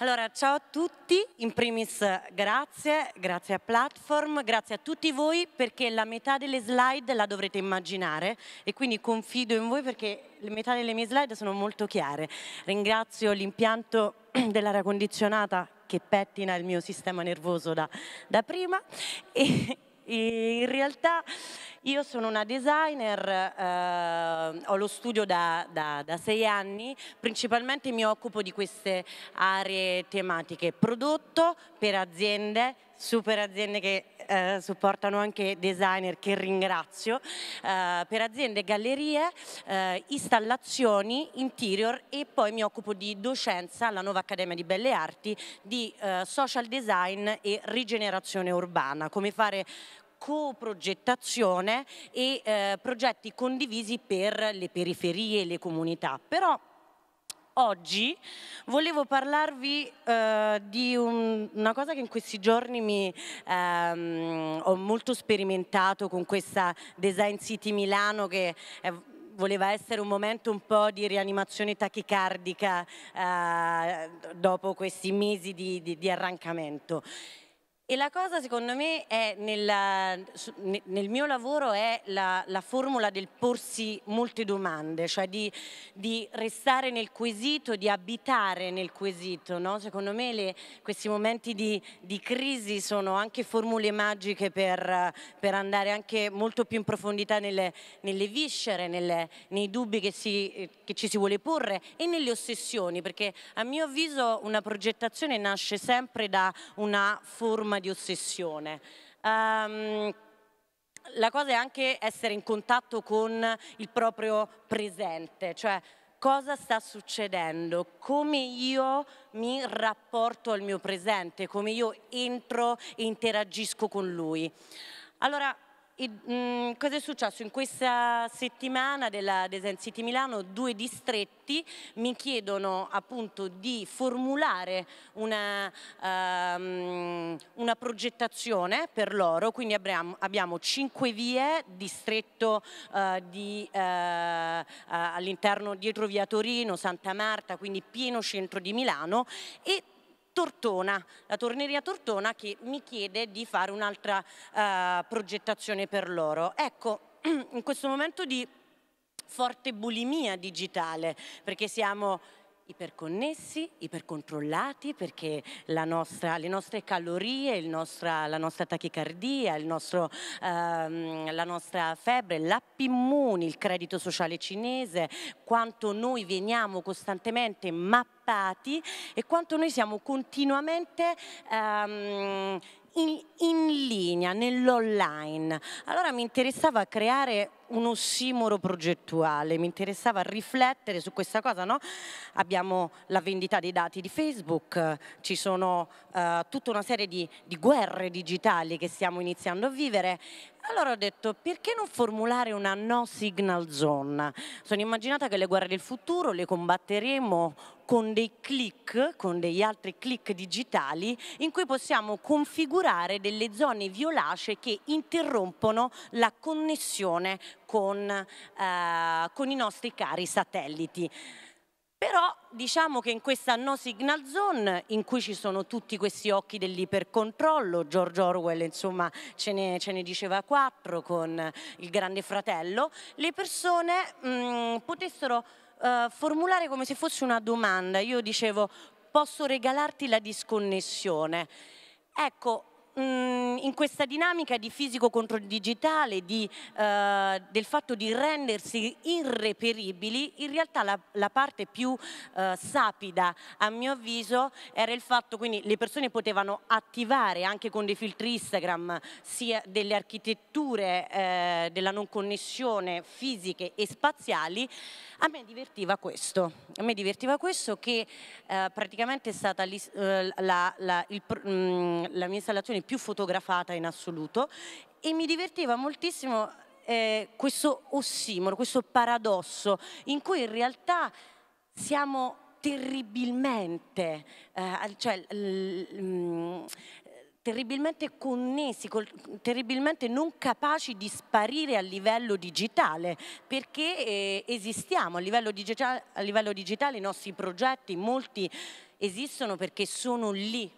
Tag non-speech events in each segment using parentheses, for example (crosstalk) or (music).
Allora, ciao a tutti, in primis grazie, grazie a Platform, grazie a tutti voi perché la metà delle slide la dovrete immaginare e quindi confido in voi perché la metà delle mie slide sono molto chiare. Ringrazio l'impianto (clears throat) dell'aria condizionata che pettina il mio sistema nervoso da, da prima e, e in realtà io sono una designer, eh, ho lo studio da, da, da, sei anni, principalmente mi occupo di queste aree tematiche, prodotto per aziende, super aziende che eh, supportano anche designer che ringrazio, eh, per aziende, gallerie, eh, installazioni, interior e poi mi occupo di docenza alla Nuova Accademia di Belle Arti di eh, social design e rigenerazione urbana, come fare coprogettazione e eh, progetti condivisi per le periferie e le comunità. Però oggi volevo parlarvi eh, di un, una cosa che in questi giorni mi, ehm, ho molto sperimentato con questa Design City Milano che è, voleva essere un momento un po' di rianimazione tachicardica eh, dopo questi mesi di, di, di arrancamento. E la cosa secondo me è nella, nel mio lavoro è la, la, formula del porsi molte domande, cioè di, di, restare nel quesito, di abitare nel quesito. No? Secondo me le, questi momenti di, di, crisi sono anche formule magiche per, per, andare anche molto più in profondità nelle, nelle viscere, nelle, nei dubbi che, si, che ci si vuole porre e nelle ossessioni, perché a mio avviso una progettazione nasce sempre da una forma forma di ossessione. Um, la cosa è anche essere in contatto con il proprio presente, cioè cosa sta succedendo, come io mi rapporto al mio presente, come io entro e interagisco con lui. Allora, i, mh, mm, cosa è successo? In questa settimana della Design City Milano due distretti mi chiedono appunto di formulare una, um, una progettazione per loro, quindi abbiamo, abbiamo cinque vie, distretto uh, di, uh, uh, all'interno dietro via Torino, Santa Marta, quindi pieno centro di Milano e Tortona, la torneria Tortona che mi chiede di fare un'altra eh, progettazione per loro. Ecco, (clears throat) in questo momento di forte bulimia digitale, perché siamo iperconnessi, ipercontrollati perché nostra, le nostre calorie, nostra, la nostra tachicardia, nostro, ehm, la nostra febbre, l'app immuni, il credito sociale cinese, quanto noi veniamo costantemente mappati strappati e quanto noi siamo continuamente um, in, in, linea, nell'online. Allora mi interessava creare uno ossimoro progettuale, mi interessava riflettere su questa cosa, no? Abbiamo la vendita dei dati di Facebook, ci sono uh, tutta una serie di, di guerre digitali che stiamo iniziando a vivere, allora ho detto, perché non formulare una no signal zone? Sono immaginata che le guerre del futuro le combatteremo con dei click, con degli altri click digitali, in cui possiamo configurare delle zone violacee che interrompono la connessione con, eh, con i nostri cari satelliti. Però diciamo che in questa no signal zone in cui ci sono tutti questi occhi dell'ipercontrollo, George Orwell insomma ce ne, ce ne, diceva quattro con il grande fratello, le persone mh, mm, potessero uh, formulare come se fosse una domanda. Io dicevo posso regalarti la disconnessione. Ecco, Mm, in questa dinamica di fisico contro digitale, di, eh, del fatto di rendersi irreperibili, in realtà la, la parte più eh, sapida, a mio avviso, era il fatto, quindi le persone potevano attivare anche con dei filtri Instagram sia delle architetture eh, della non connessione fisiche e spaziali, a me divertiva questo, a me divertiva questo che eh, praticamente è stata eh, la, la, il, mh, mm, la mia installazione più fotografata in assoluto e mi divertiva moltissimo eh, questo ossimoro, questo paradosso in cui in realtà siamo terribilmente, eh, cioè, mm, terribilmente connessi, col, terribilmente non capaci di sparire a livello digitale, perché eh, esistiamo a livello, digitale, a livello digitale i nostri progetti, molti esistono perché sono lì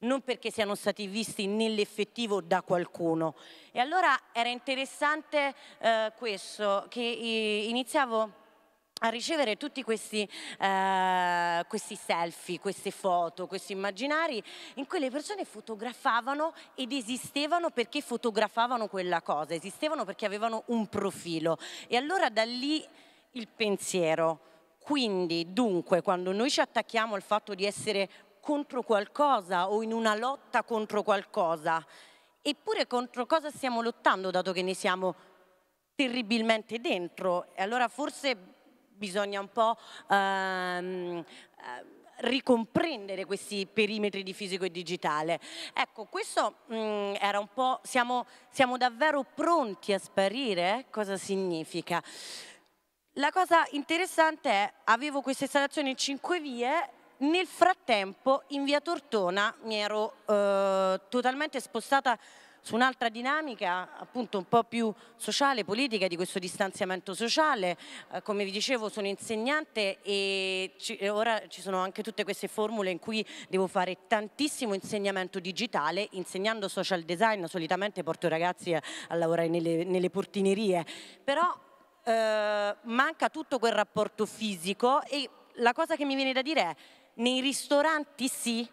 non perché siano stati visti nell'effettivo da qualcuno. E allora era interessante eh, questo, che iniziavo a ricevere tutti questi, eh, questi, selfie, queste foto, questi immaginari in cui le persone fotografavano ed esistevano perché fotografavano quella cosa, esistevano perché avevano un profilo. E allora da lì il pensiero. Quindi, dunque, quando noi ci attacchiamo al fatto di essere contro qualcosa o in una lotta contro qualcosa. Eppure contro cosa stiamo lottando dato che ne siamo terribilmente dentro? E allora forse bisogna un po' ehm, eh, ricomprendere questi perimetri di fisico e digitale. Ecco, questo mh, mm, era un po', siamo, siamo davvero pronti a sparire? Cosa significa? La cosa interessante è, avevo questa installazione in cinque vie nel frattempo in via Tortona mi ero eh, totalmente spostata su un'altra dinamica appunto un po' più sociale, politica di questo distanziamento sociale. Eh, come vi dicevo sono insegnante e, ci, ora ci sono anche tutte queste formule in cui devo fare tantissimo insegnamento digitale, insegnando social design, solitamente porto i ragazzi a, a lavorare nelle, nelle portinerie, però eh, manca tutto quel rapporto fisico e la cosa che mi viene da dire è nei ristoranti sì,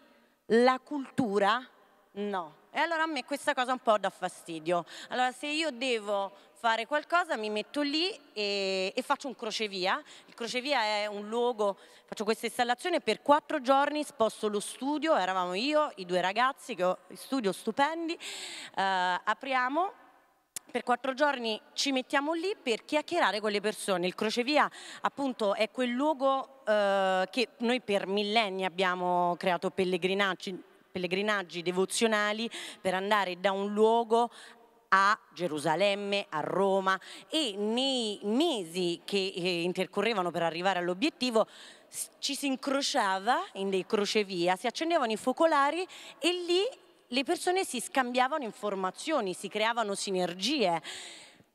la cultura no. E allora a me questa cosa un po' dà fastidio. Allora se io devo fare qualcosa mi metto lì e, e faccio un crocevia. Il crocevia è un luogo, faccio questa installazione per quattro giorni, sposto lo studio, eravamo io, i due ragazzi che ho studio stupendi, eh, apriamo per quattro giorni ci mettiamo lì per chiacchierare con le persone. Il crocevia appunto è quel luogo eh, che noi per millenni abbiamo creato pellegrinaggi, pellegrinaggi devozionali per andare da un luogo a Gerusalemme, a Roma e nei mesi che eh, intercorrevano per arrivare all'obiettivo ci si incrociava in dei crocevia, si accendevano i focolari e lì le persone si scambiavano informazioni, si creavano sinergie.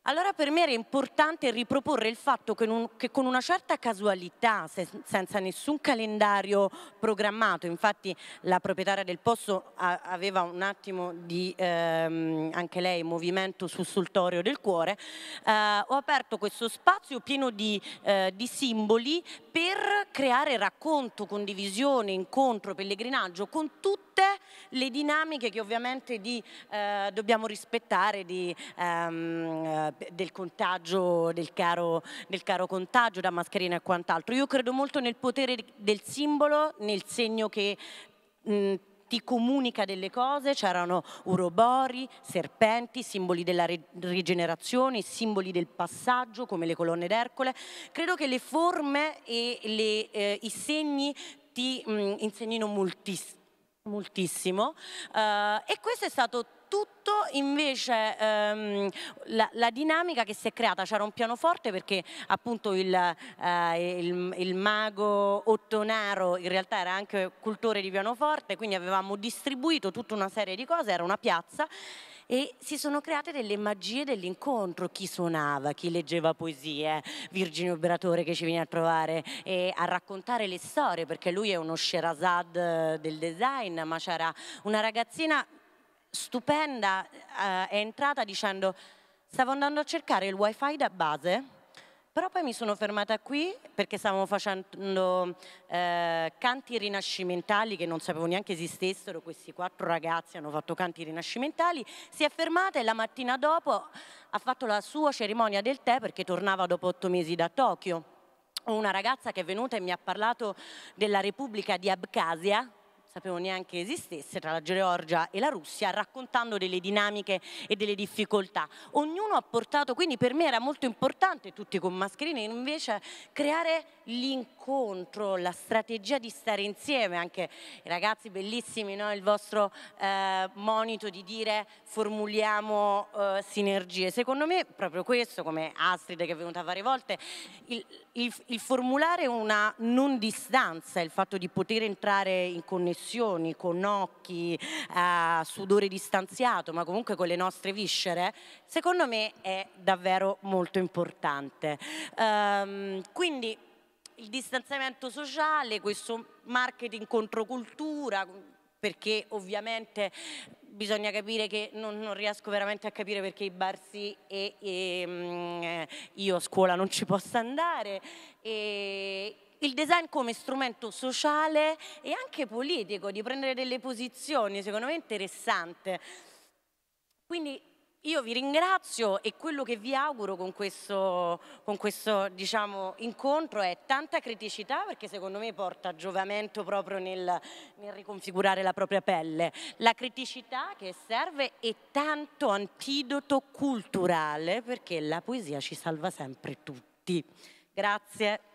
Allora per me era importante riproporre il fatto che, un, che con una certa casualità, se, senza nessun calendario programmato, infatti la proprietaria del posto a, aveva un attimo di, ehm, anche lei, movimento sussultorio del cuore, eh, ho aperto questo spazio pieno di, eh, di simboli per creare racconto, condivisione, incontro, pellegrinaggio con tutti tutte le dinamiche che ovviamente di, eh, dobbiamo rispettare di, ehm, eh, del contagio, del caro, del caro, contagio da mascherina e quant'altro. Io credo molto nel potere del simbolo, nel segno che... Mh, ti comunica delle cose, c'erano urobori, serpenti, simboli della rigenerazione, simboli del passaggio come le colonne d'Ercole. Credo che le forme e le, eh, i segni ti mh, insegnino moltissimo moltissimo eh, e questo è stato soprattutto invece ehm, la, la, dinamica che si è creata, c'era un pianoforte perché appunto il, eh, il, il, mago Ottonaro in realtà era anche cultore di pianoforte, quindi avevamo distribuito tutta una serie di cose, era una piazza e si sono create delle magie dell'incontro, chi suonava, chi leggeva poesie, Virginio Beratore che ci viene a trovare e a raccontare le storie perché lui è uno Sherazad del design, ma c'era una ragazzina stupenda eh, è entrata dicendo stavo andando a cercare il wifi da base, però poi mi sono fermata qui perché stavamo facendo eh, canti rinascimentali che non sapevo neanche esistessero, questi quattro ragazzi hanno fatto canti rinascimentali, si è fermata e la mattina dopo ha fatto la sua cerimonia del tè perché tornava dopo otto mesi da Tokyo. Una ragazza che è venuta e mi ha parlato della Repubblica di Abkhazia, sapevo neanche esistesse, tra la Georgia e la Russia, raccontando delle dinamiche e delle difficoltà. Ognuno ha portato, quindi per me era molto importante, tutti con mascherine, invece creare l'incontro l'incontro, la strategia di stare insieme, anche ragazzi bellissimi, no? il vostro eh, monito di dire formuliamo eh, sinergie. Secondo me proprio questo, come Astrid che è venuta varie volte, il, il, il formulare una non distanza, il fatto di poter entrare in connessioni, con occhi, eh, sudore distanziato, ma comunque con le nostre viscere, secondo me è davvero molto importante. Um, quindi il distanziamento sociale, questo marketing contro cultura, perché ovviamente bisogna capire che non, non, riesco veramente a capire perché i bar sì e, e mm, io a scuola non ci posso andare. E il design come strumento sociale e anche politico, di prendere delle posizioni, secondo me interessante. Quindi io vi ringrazio e quello che vi auguro con questo, con questo diciamo, incontro è tanta criticità perché secondo me porta giovamento proprio nel, nel riconfigurare la propria pelle, la criticità che serve e tanto antidoto culturale perché la poesia ci salva sempre tutti. Grazie.